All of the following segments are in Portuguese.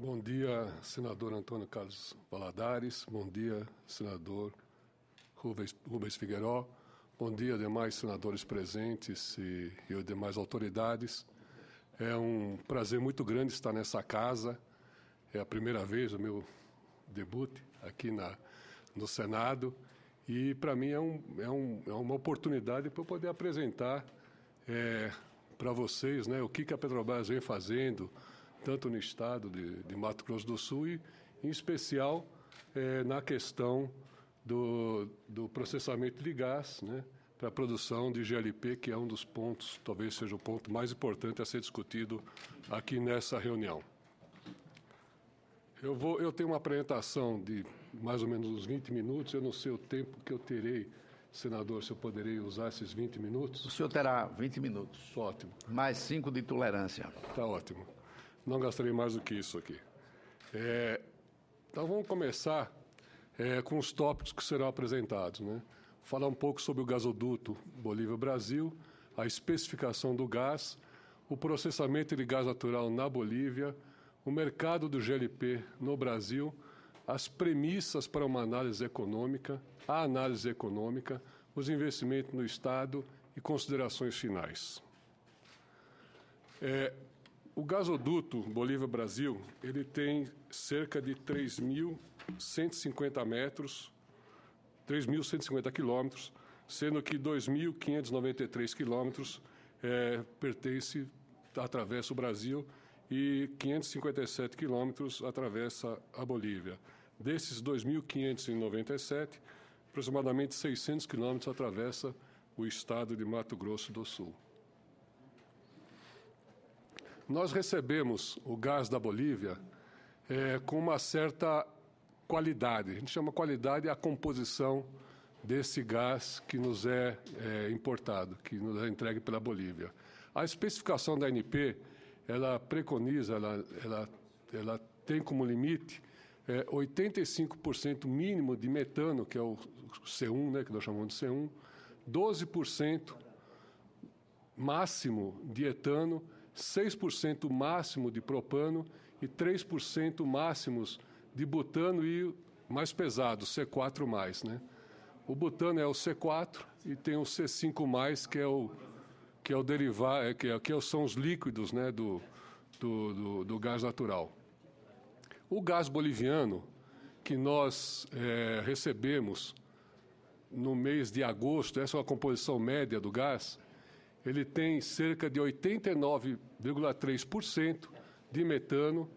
Bom dia, senador Antônio Carlos Valadares. Bom dia, senador Rubens, Rubens Figueiró. Bom dia, demais senadores presentes e, e demais autoridades. É um prazer muito grande estar nessa casa. É a primeira vez o meu debut aqui na, no Senado e para mim é, um, é, um, é, uma oportunidade para eu poder apresentar é, para vocês né, o que, que a Petrobras vem fazendo, tanto no estado de, de Mato Grosso do Sul e, em especial, é, na questão do, do processamento de gás, né? para a produção de GLP, que é um dos pontos, talvez seja o ponto mais importante a ser discutido aqui nessa reunião. Eu, vou, eu tenho uma apresentação de mais ou menos uns 20 minutos, eu não sei o tempo que eu terei, senador, se eu poderei usar esses 20 minutos. O senhor terá 20 minutos. Ótimo. Mais 5 de tolerância. Está ótimo. Não gastarei mais do que isso aqui. É, então vamos começar é, com os tópicos que serão apresentados. Né? Falar um pouco sobre o gasoduto Bolívia-Brasil, a especificação do gás, o processamento de gás natural na Bolívia, o mercado do GLP no Brasil, as premissas para uma análise econômica, a análise econômica, os investimentos no Estado e considerações finais. É, o gasoduto Bolívia-Brasil, ele tem cerca de 3.150 metros, 3.150 quilômetros, sendo que 2.593 quilômetros é, pertence, atravessa o Brasil e 557 quilômetros atravessa a Bolívia. Desses 2.597, aproximadamente 600 quilômetros atravessa o estado de Mato Grosso do Sul. Nós recebemos o gás da Bolívia é, com uma certa qualidade. A gente chama qualidade a composição desse gás que nos é, é importado, que nos é entregue pela Bolívia. A especificação da ANP, ela preconiza, ela, ela, ela tem como limite é, 85% mínimo de metano, que é o C1, né, que nós chamamos de C1, 12% máximo de etano 6% máximo de propano e 3% máximos de butano e mais pesado, C4+. né? O butano é o C4 e tem o C5+, que é o que é o derivado, é, que, é, que são os líquidos né, do, do, do, do gás natural. O gás boliviano que nós é, recebemos no mês de agosto, essa é a composição média do gás, ele tem cerca de 89,3% de metano,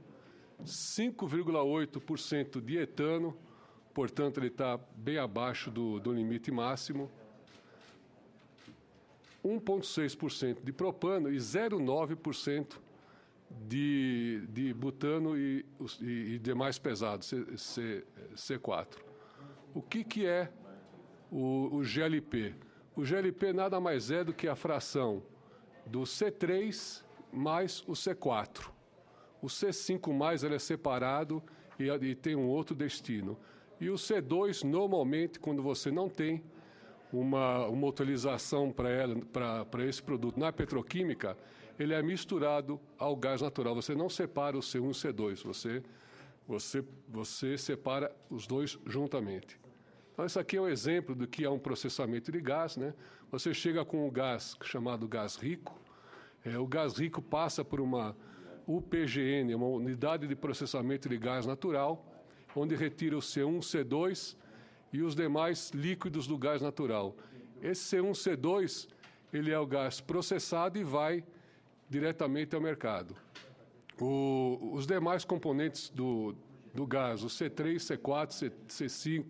5,8% de etano, portanto, ele está bem abaixo do, do limite máximo, 1,6% de propano e 0,9% de, de butano e, e, e demais pesados, C, C, C4. O que, que é o, o GLP? O GLP nada mais é do que a fração do C3 mais o C4. O C5 mais ele é separado e, e tem um outro destino. E o C2, normalmente, quando você não tem uma, uma utilização para esse produto na petroquímica, ele é misturado ao gás natural. Você não separa o C1 e o C2, você, você, você separa os dois juntamente. Então, isso aqui é um exemplo do que é um processamento de gás. Né? Você chega com o gás chamado gás rico, é, o gás rico passa por uma UPGN, é uma unidade de processamento de gás natural, onde retira o C1, C2 e os demais líquidos do gás natural. Esse C1, C2, ele é o gás processado e vai diretamente ao mercado. O, os demais componentes do, do gás, o C3, C4, C, C5,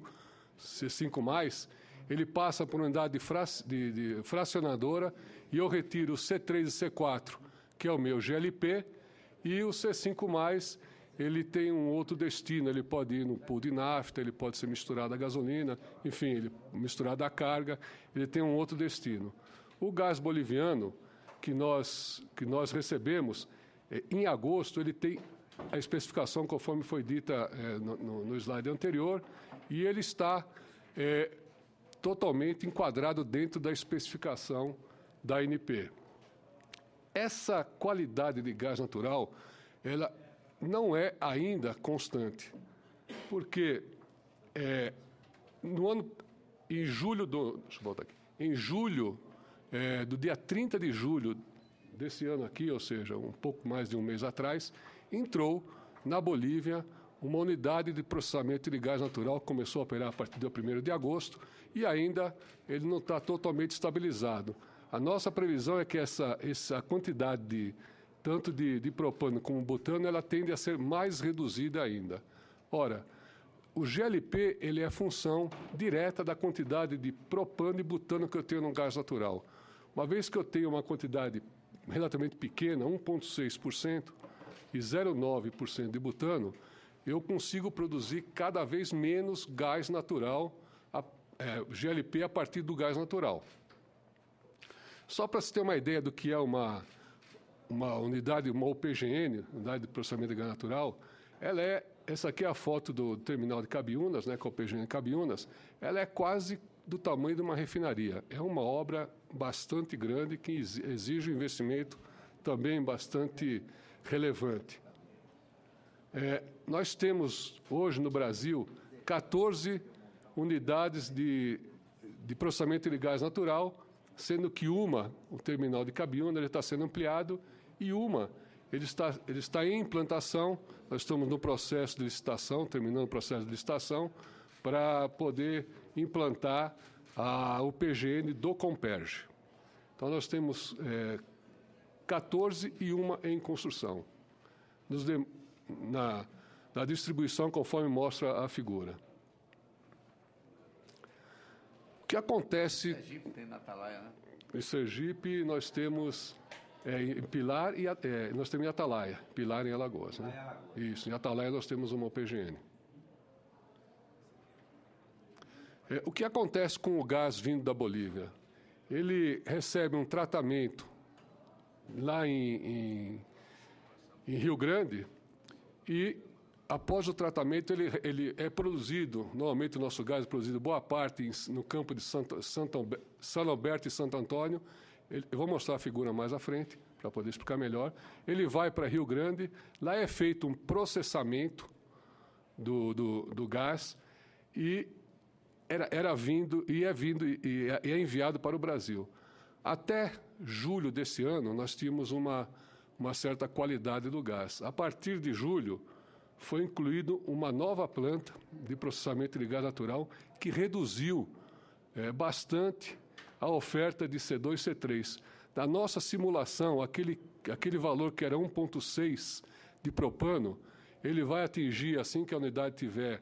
C5+, mais, ele passa por unidade de, de fracionadora e eu retiro o C3 e C4, que é o meu GLP, e o C5+, mais, ele tem um outro destino, ele pode ir no pool de nafta, ele pode ser misturado à gasolina, enfim, ele misturado à carga, ele tem um outro destino. O gás boliviano que nós, que nós recebemos, é, em agosto, ele tem a especificação, conforme foi dita é, no, no slide anterior, e ele está é, totalmente enquadrado dentro da especificação da NP. Essa qualidade de gás natural, ela não é ainda constante, porque é, no ano, em julho do, deixa eu voltar aqui, em julho é, do dia 30 de julho desse ano aqui, ou seja, um pouco mais de um mês atrás, entrou na Bolívia uma unidade de processamento de gás natural começou a operar a partir do 1 de agosto e ainda ele não está totalmente estabilizado. A nossa previsão é que essa, essa quantidade de tanto de, de propano como butano, ela tende a ser mais reduzida ainda. Ora, o GLP ele é função direta da quantidade de propano e butano que eu tenho no gás natural. Uma vez que eu tenho uma quantidade relativamente pequena, 1,6% e 0,9% de butano, eu consigo produzir cada vez menos gás natural, a, é, GLP, a partir do gás natural. Só para se ter uma ideia do que é uma, uma unidade, uma OPGN, Unidade de Processamento de Gás Natural, ela é, essa aqui é a foto do terminal de Cabiunas, né, com a OPGN Cabiunas, ela é quase do tamanho de uma refinaria. É uma obra bastante grande que exige um investimento também bastante relevante. É, nós temos hoje no Brasil 14 unidades de, de processamento de gás natural, sendo que uma, o terminal de Cabiúna, ele está sendo ampliado, e uma, ele está, ele está em implantação, nós estamos no processo de licitação, terminando o processo de licitação, para poder implantar a, o PGN do Comperge. Então, nós temos é, eh, 14 e uma em construção. Nos de, na, da distribuição conforme mostra a figura. O que acontece. Sergipe é tem na Atalaia, né? É em Sergipe nós temos é, em Pilar e é, nós temos em Atalaia, Pilar em Alagoas, né? Isso, em Atalaia nós temos uma OPGN. É, o que acontece com o gás vindo da Bolívia? Ele recebe um tratamento lá em, em, em Rio Grande e após o tratamento, ele, ele é produzido, normalmente o nosso gás é produzido boa parte no campo de Santa Santo, São Alberto e Santo Antônio. Ele, eu vou mostrar a figura mais à frente, para poder explicar melhor. Ele vai para Rio Grande, lá é feito um processamento do, do, do gás e era, era vindo, e é vindo, e é, e é enviado para o Brasil. Até julho desse ano, nós tínhamos uma, uma certa qualidade do gás. A partir de julho, foi incluído uma nova planta de processamento de gás natural que reduziu é, bastante a oferta de C2 e C3. Da nossa simulação, aquele, aquele valor que era 1,6 de propano, ele vai atingir, assim que a unidade tiver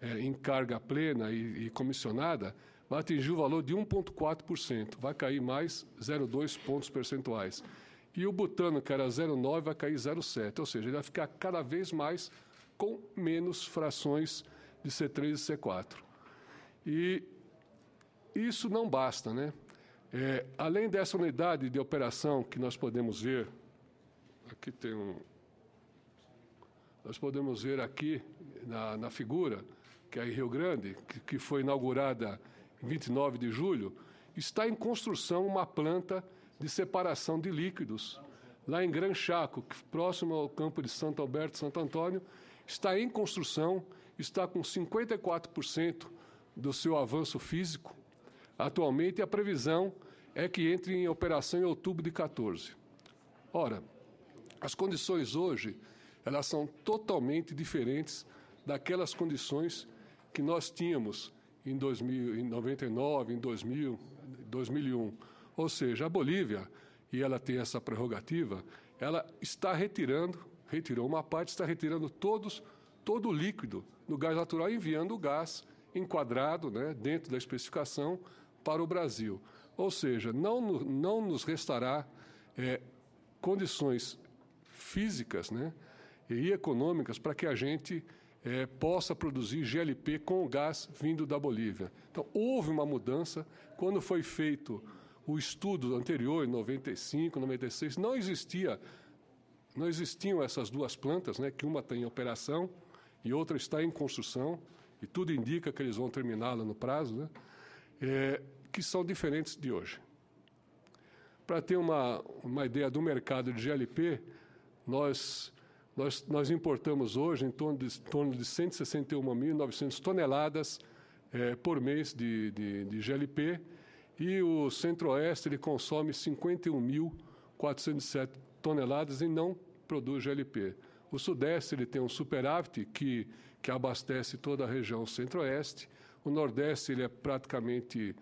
é, em carga plena e, e comissionada, vai atingir o valor de 1,4%, vai cair mais 0,2 pontos percentuais. E o butano, que era 0,9, vai cair 0,7, ou seja, ele vai ficar cada vez mais com menos frações de C3 e C4. E isso não basta, né? É, além dessa unidade de operação que nós podemos ver, aqui tem um, nós podemos ver aqui na, na figura, que é em Rio Grande, que, que foi inaugurada em 29 de julho, está em construção uma planta de separação de líquidos lá em Gran Chaco, próximo ao campo de Santo Alberto e Santo Antônio, está em construção, está com 54% do seu avanço físico atualmente, e a previsão é que entre em operação em outubro de 14. Ora, as condições hoje, elas são totalmente diferentes daquelas condições que nós tínhamos em 2000, em 99, em 2000, 2001. Ou seja, a Bolívia e ela tem essa prerrogativa, ela está retirando, retirou uma parte, está retirando todos, todo o líquido do gás natural, enviando o gás enquadrado né, dentro da especificação para o Brasil. Ou seja, não, não nos restará é, condições físicas né, e econômicas para que a gente é, possa produzir GLP com o gás vindo da Bolívia. Então, houve uma mudança. Quando foi feito o estudo anterior, em 95, 96, não existia, não existiam essas duas plantas, né, que uma está em operação e outra está em construção, e tudo indica que eles vão terminá-la no prazo, né, é, que são diferentes de hoje. Para ter uma, uma ideia do mercado de GLP, nós, nós, nós importamos hoje em torno de, em torno de 161.900 toneladas é, por mês de, de, de GLP, e o Centro-Oeste ele consome 51.407 toneladas e não produz GLP. O Sudeste ele tem um superávit que, que abastece toda a região Centro-Oeste. O Nordeste ele é praticamente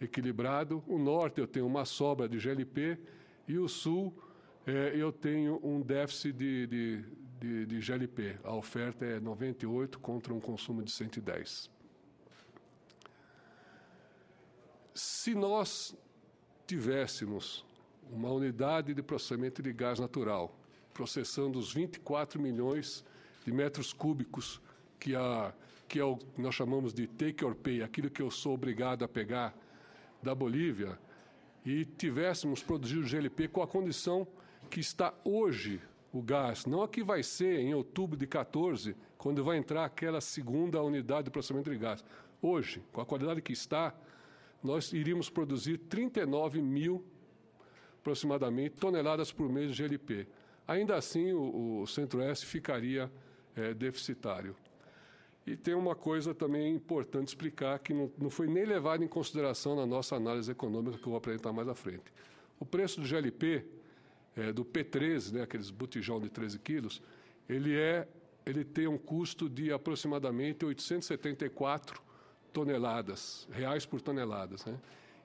equilibrado. O Norte eu tenho uma sobra de GLP e o Sul é, eu tenho um déficit de, de, de, de GLP. A oferta é 98 contra um consumo de 110. Se nós tivéssemos uma unidade de processamento de gás natural processando os 24 milhões de metros cúbicos que a que é o que nós chamamos de take or pay, aquilo que eu sou obrigado a pegar da Bolívia, e tivéssemos produzido GLP com a condição que está hoje o gás, não a que vai ser em outubro de 14, quando vai entrar aquela segunda unidade de processamento de gás. Hoje, com a qualidade que está, nós iríamos produzir 39 mil, aproximadamente, toneladas por mês de GLP. Ainda assim, o, o Centro-Oeste ficaria é, deficitário. E tem uma coisa também importante explicar que não, não foi nem levada em consideração na nossa análise econômica, que eu vou apresentar mais à frente. O preço do GLP, é, eh, do P13, né, aqueles botijão de 13 quilos, ele, é, ele tem um custo de aproximadamente 874 toneladas, reais por toneladas. Né?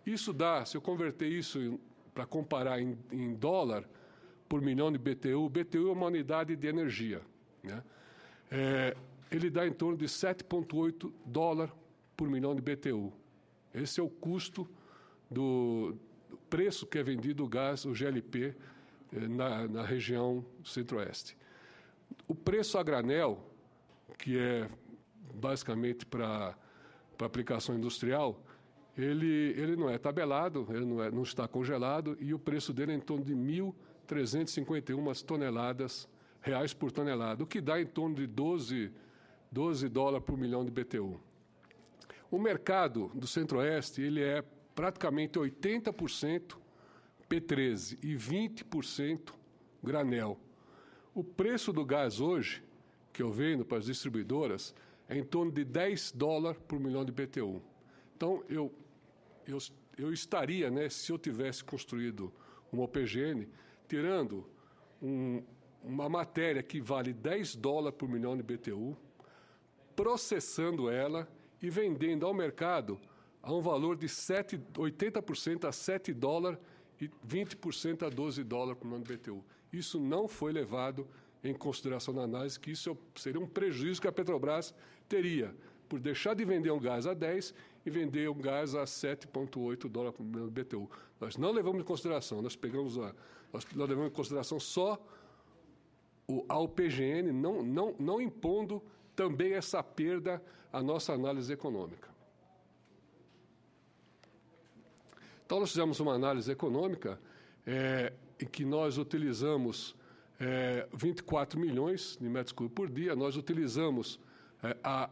Isso dá, se eu converter isso para comparar em, em, dólar por milhão de BTU, BTU é uma unidade de energia. Né? É, ele dá em torno de 7,8 dólar por milhão de BTU. Esse é o custo do, do preço que é vendido o gás, o GLP, eh, na, na região centro-oeste. O preço a granel, que é basicamente para para aplicação industrial, ele, ele não é tabelado, ele não, é, não está congelado e o preço dele é em torno de 1.351 toneladas, reais por tonelada, o que dá em torno de 12, 12 dólares por milhão de BTU. O mercado do Centro-Oeste ele é praticamente 80% P13 e 20% granel. O preço do gás hoje, que eu vendo para as distribuidoras, é em torno de 10 dólares por milhão de BTU. Então, eu, eu, eu estaria, né, se eu tivesse construído uma OPGN, tirando um, uma matéria que vale 10 dólares por milhão de BTU, processando ela e vendendo ao mercado a um valor de 7, 80% a 7 dólares e 20% a 12 dólares por milhão de BTU. Isso não foi levado em consideração na análise que isso seria um prejuízo que a Petrobras teria por deixar de vender um gás a 10 e vender um gás a 7,8 dólares por milhão de BTU. Nós não levamos em consideração, nós pegamos a, nós, nós levamos em consideração só o, a não, não, não impondo também essa perda à nossa análise econômica. Então, nós fizemos uma análise econômica é, em que nós utilizamos é, 24 milhões de metros cúbicos por dia. Nós utilizamos é, a,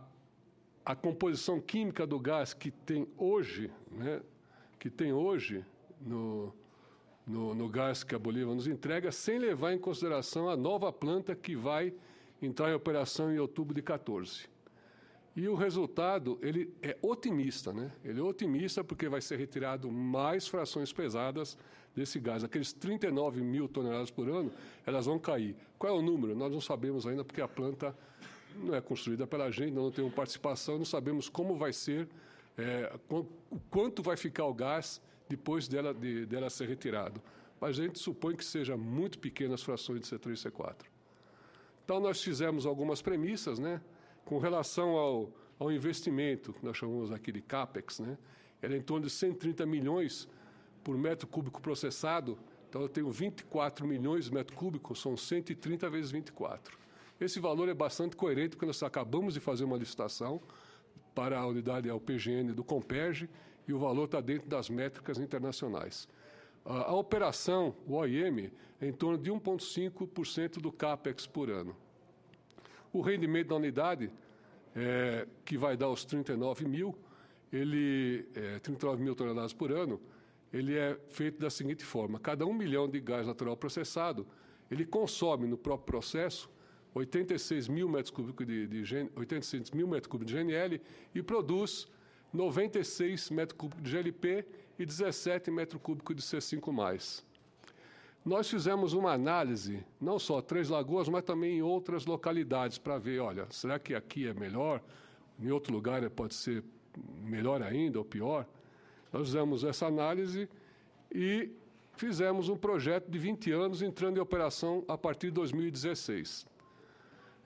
a composição química do gás que tem hoje, né, que tem hoje no, no, no, gás que a Bolívia nos entrega, sem levar em consideração a nova planta que vai entrar em operação em outubro de 14. E o resultado, ele é otimista, né? Ele é otimista porque vai ser retirado mais frações pesadas desse gás. Aqueles 39 mil toneladas por ano, elas vão cair. Qual é o número? Nós não sabemos ainda porque a planta não é construída pela gente, não temos participação, não sabemos como vai ser, é, o quanto vai ficar o gás depois dela, de, dela ser retirado. Mas a gente supõe que seja muito pequenas frações de C3 e C4. Então, nós fizemos algumas premissas, né? Com relação ao, ao investimento, que nós chamamos aqui de CAPEX, né? era em torno de 130 milhões por metro cúbico processado. Então, eu tenho 24 milhões de metro cúbico, são 130 vezes 24. Esse valor é bastante coerente, porque nós acabamos de fazer uma licitação para a unidade PGN do Comperge e o valor está dentro das métricas internacionais. A operação, o OIM, é em torno de 1,5% do CAPEX por ano. O rendimento da unidade, é, que vai dar os 39 mil, ele, é, 39 mil toneladas por ano, ele é feito da seguinte forma: cada um milhão de gás natural processado, ele consome no próprio processo 86 mil metros cúbicos de, de 86 mil metros cúbicos de GNL e produz 96 metros cúbicos de GLP e 17 metros cúbicos de C5+. Nós fizemos uma análise, não só Três Lagoas, mas também em outras localidades, para ver, olha, será que aqui é melhor? Em outro lugar é, pode ser melhor ainda ou pior? Nós fizemos essa análise e fizemos um projeto de 20 anos entrando em operação a partir de 2016.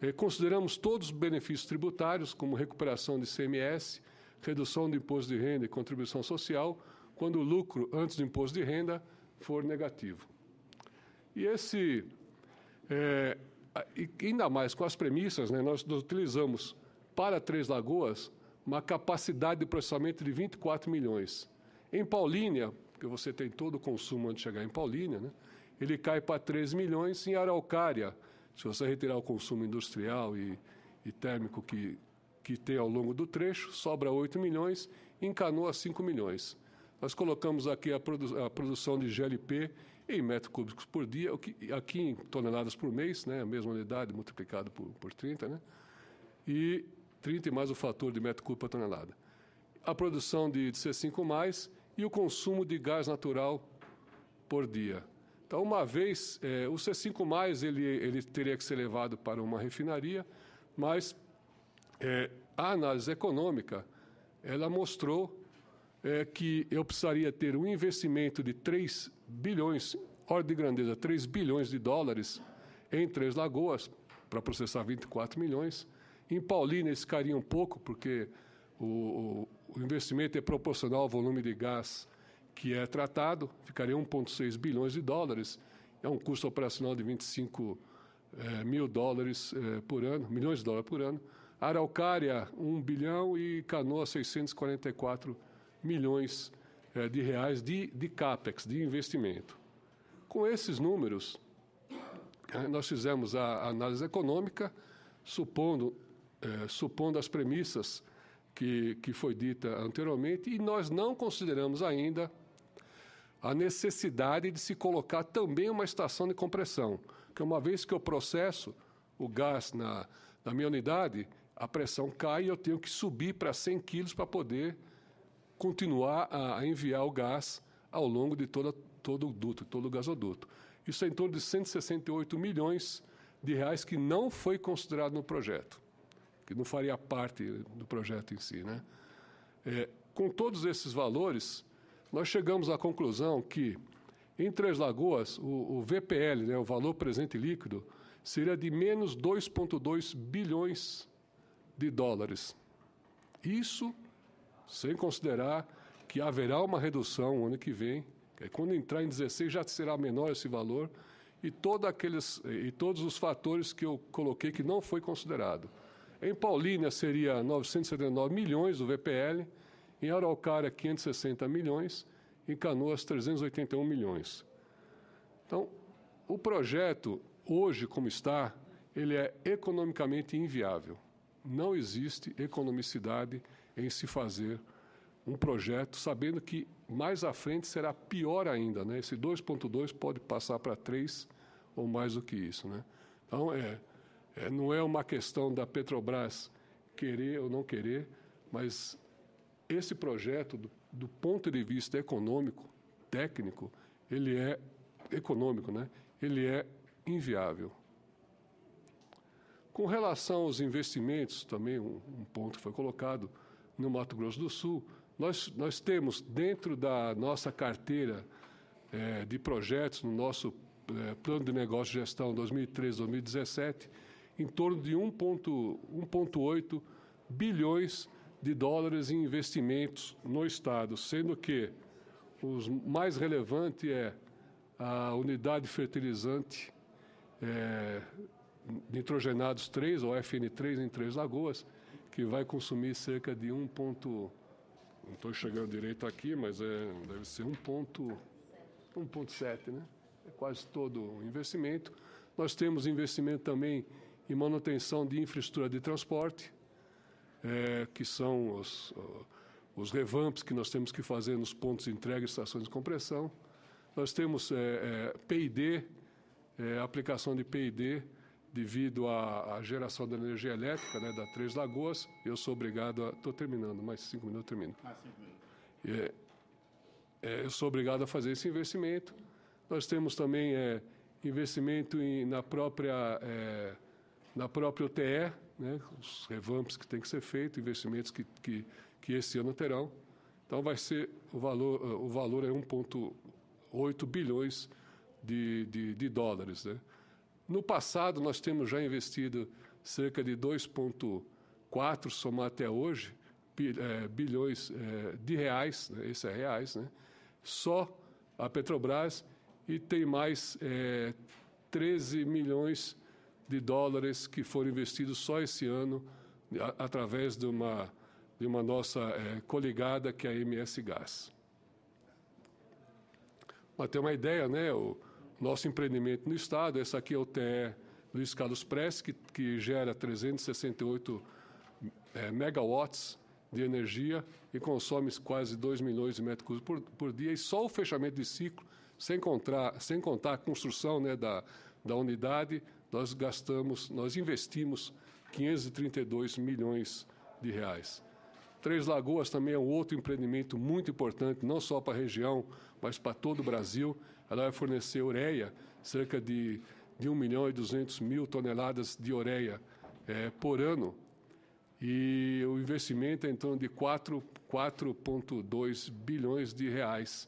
É, consideramos todos os benefícios tributários, como recuperação de CMS, redução do imposto de renda e contribuição social, quando o lucro antes do imposto de renda for negativo. E esse, é, ainda mais com as premissas, né, nós utilizamos para Três Lagoas uma capacidade de processamento de 24 milhões. Em Paulínia, que você tem todo o consumo antes de chegar em Paulínia, né, ele cai para 3 milhões. Em Araucária, se você retirar o consumo industrial e, e térmico que, que tem ao longo do trecho, sobra 8 milhões. Em Canoa, 5 milhões. Nós colocamos aqui a, produ a produção de GLP em metros cúbicos por dia, o que, aqui em toneladas por mês, né, a mesma unidade multiplicado por, por 30, né, e 30 e mais o fator de metro cúbico por tonelada. A produção de, de C5+, e o consumo de gás natural por dia. Então, uma vez, é, o C5+, ele, ele teria que ser levado para uma refinaria, mas é, a análise econômica, ela mostrou é, que eu precisaria ter um investimento de 3 bilhões, ordem de grandeza, 3 bilhões de dólares em Três Lagoas, para processar 24 milhões. Em Paulínia, esse caria um pouco, porque o, o investimento é proporcional ao volume de gás que é tratado, ficaria 1,6 bilhões de dólares. É um custo operacional de 25 é, eh, mil dólares é, por ano, milhões de dólares por ano. Araucária, 1 bilhão e Canoa, 644 milhões é, de reais de, de CAPEX, de investimento. Com esses números, né, nós fizemos a análise econômica, supondo, é, supondo as premissas que, que foi dita anteriormente, e nós não consideramos ainda a necessidade de se colocar também uma estação de compressão, que uma vez que eu processo o gás na, na minha unidade, a pressão cai e eu tenho que subir para 100 quilos para poder continuar a enviar o gás ao longo de toda, todo o duto, todo o gasoduto. Isso é em torno de 168 milhões de reais que não foi considerado no projeto, que não faria parte do projeto em si. Né? É, com todos esses valores, nós chegamos à conclusão que, em Três Lagoas, o, o VPL, né, o valor presente líquido, seria de menos 2,2 bilhões de dólares. Isso sem considerar que haverá uma redução no ano que vem, é quando entrar em 16 já será menor esse valor, e, aqueles, e todos os fatores que eu coloquei que não foi considerado. Em Paulínia seria 979 milhões o VPL, em Araucária 560 milhões, em Canoas 381 milhões. Então, o projeto hoje como está, ele é economicamente inviável. Não existe economicidade em se fazer um projeto, sabendo que mais à frente será pior ainda, né? Esse 2.2 pode passar para 3 ou mais do que isso, né? Então, é, é, não é uma questão da Petrobras querer ou não querer, mas esse projeto, do, do ponto de vista econômico, técnico, ele é econômico, né? Ele é inviável. Com relação aos investimentos, também um, um ponto foi colocado, no Mato Grosso do Sul, nós, nós temos dentro da nossa carteira é, de projetos, no nosso é, plano de negócio de gestão 2013-2017, em torno de 1,8 bilhões de dólares em investimentos no Estado, sendo que os mais relevante é a unidade fertilizante é, nitrogenados 3, ou FN3, em Três Lagoas, que vai consumir cerca de 1. Ponto, não estou chegando direito aqui, mas é, deve ser 1,7, né? É quase todo o investimento. Nós temos investimento também em manutenção de infraestrutura de transporte, é, que são os, os revamps que nós temos que fazer nos pontos de entrega e estações de compressão. Nós temos é, é, PID, é, aplicação de PID, devido à, à geração da energia elétrica né, da Três Lagoas, eu sou obrigado a. Estou terminando, mais cinco minutos eu termino. Mais cinco minutos. É, é, eu sou obrigado a fazer esse investimento. Nós temos também é, investimento em, na própria é, na própria UTE, né, os revamps que tem que ser feito, investimentos que, que, que esse ano terão. Então vai ser o valor o valor é 1.8 bilhões de, de, de dólares, né? No passado, nós temos já investido cerca de 2,4, somar até hoje, é, bilhões é, de reais, né? esse é reais, né? só a Petrobras, e tem mais é, 13 milhões de dólares que foram investidos só esse ano a, através de uma, de uma nossa é, coligada que é a MS Gás. Para ter uma ideia, né? O, nosso empreendimento no Estado. Essa aqui é o TE Luiz Carlos Prestes, que, que gera 368 é, megawatts de energia e consome quase 2 milhões de metros cúbicos por, por dia. E só o fechamento de ciclo, sem, contar, sem contar a construção né, da, da unidade, nós gastamos, nós investimos 532 milhões de reais. Três Lagoas também é um outro empreendimento muito importante, não só para a região, mas para todo o Brasil. Ela vai fornecer ureia, cerca de, de 1 milhão e 200 mil toneladas de ureia é, por ano. E o investimento é em torno de 4,2 bilhões de reais.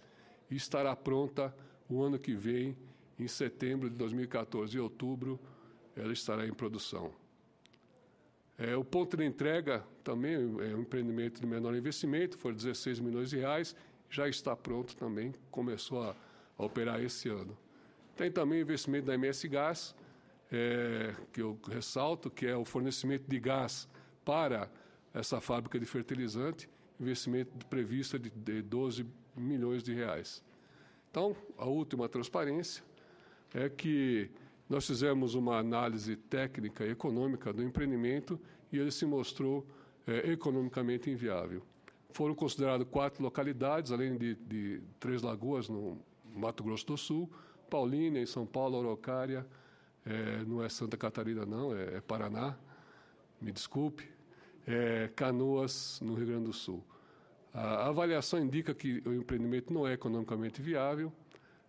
E estará pronta o ano que vem, em setembro de 2014 e outubro, ela estará em produção. É, o ponto de entrega também é um empreendimento de menor investimento, foi 16 milhões de reais, já está pronto também, começou a a operar esse ano. Tem também o investimento da MS Gás, é, que eu ressalto, que é o fornecimento de gás para essa fábrica de fertilizante, investimento previsto de, de 12 milhões de reais. Então, a última transparência é que nós fizemos uma análise técnica e econômica do empreendimento e ele se mostrou é, economicamente inviável. Foram consideradas quatro localidades, além de, de Três Lagoas, no Mato Grosso do Sul, Paulínia, em São Paulo, Araucária, é, não é Santa Catarina, não, é, é Paraná, me desculpe, é, Canoas, no Rio Grande do Sul. A avaliação indica que o empreendimento não é economicamente viável.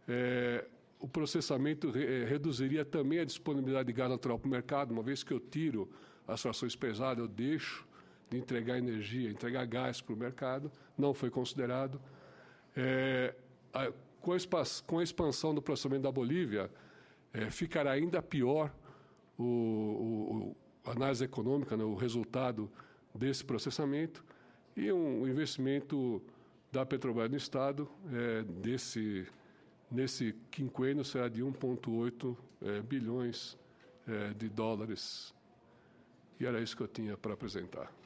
É, o processamento re, é, reduziria também a disponibilidade de gás natural para o mercado, uma vez que eu tiro as frações pesadas, eu deixo de entregar energia, entregar gás para o mercado, não foi considerado. É, a, com a, expansão do processamento da Bolívia, é, ficará ainda pior o, o, a análise econômica, né, o resultado desse processamento e um investimento da Petrobras no Estado é, desse, nesse quinquênio será de 1,8 é, bilhões é, de dólares. E era isso que eu tinha para apresentar.